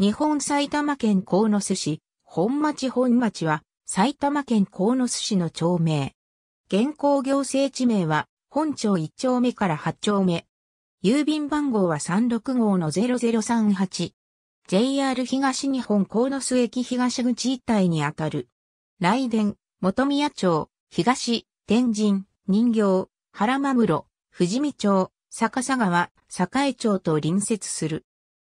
日本埼玉県野巣市、本町本町は埼玉県野巣市の町名。現行行政地名は本町1丁目から8丁目。郵便番号は36号の0038。JR 東日本野巣駅東口一帯にあたる。来電、元宮町、東、天神、人形、原間室、富士見町、逆さ川、栄町と隣接する。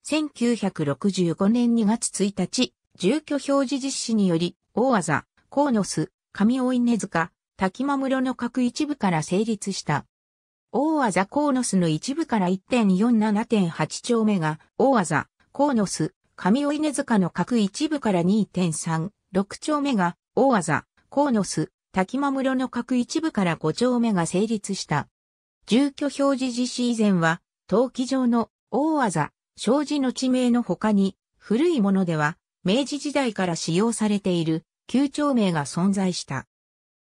1965年2月1日、住居表示実施により、大技、河野巣、上大稲塚、滝間室の各一部から成立した。大技河野巣の一部から1.47.8丁目が、大技、河野巣、上尾稲塚の各一部から2.36丁目が、大技、河野巣、滝間室の各一部から5丁目が成立した。住居表示実施以前は、陶器上の大技、障子の地名の他に、古いものでは、明治時代から使用されている、旧町名が存在した。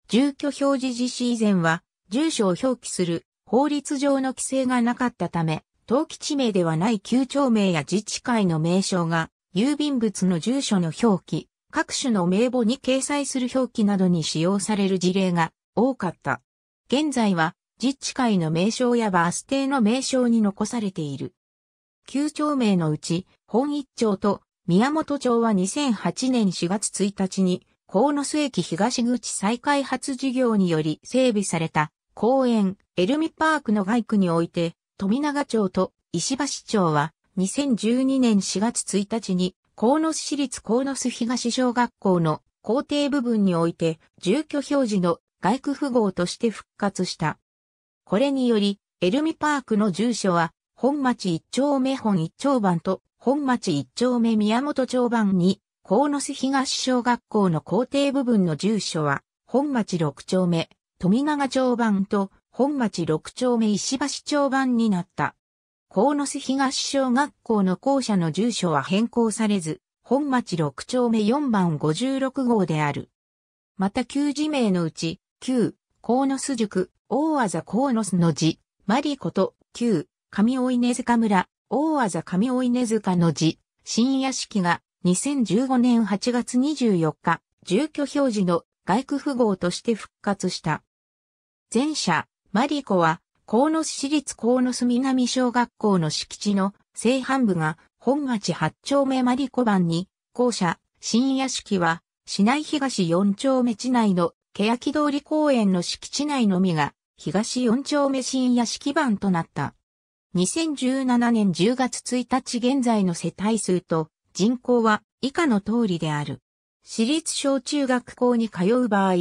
住居表示実施以前は、住所を表記する法律上の規制がなかったため、登記地名ではない旧町名や自治会の名称が、郵便物の住所の表記、各種の名簿に掲載する表記などに使用される事例が多かった。現在は、自治会の名称やバース停の名称に残されている。9町名のうち、本一町と宮本町は2008年4月1日に、鴻巣駅東口再開発事業により整備された公園、エルミパークの外区において、富永町と石橋町は2012年4月1日に、鴻巣市立鴻巣東小学校の校庭部分において、住居表示の外区符号として復活した。これにより、エルミパークの住所は本町一丁目本一丁番と、本町一丁目宮本町番に、鴻巣東小学校の校庭部分の住所は、本町六丁目、富永町番と、本町六丁目石橋町番になった。鴻巣東小学校の校舎の住所は変更されず、本町六丁目4番56号である。また旧字名のうち、旧、鴻巣塾、大技鴻巣の字、マリこと、旧、上尾稲塚村、大和上尾稲塚の字、新屋敷が2015年8月24日、住居表示の外区符号として復活した。前者、マリコは、河野市立河野巣南小学校の敷地の正半部が本町八丁目マリコ版に、校舎、新屋敷は、市内東四丁目地内の欅通り公園の敷地内のみが、東四丁目新屋敷版となった。2017年10月1日現在の世帯数と人口は以下の通りである。私立小中学校に通う場合、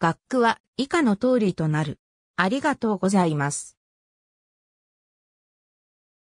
学区は以下の通りとなる。ありがとうございます。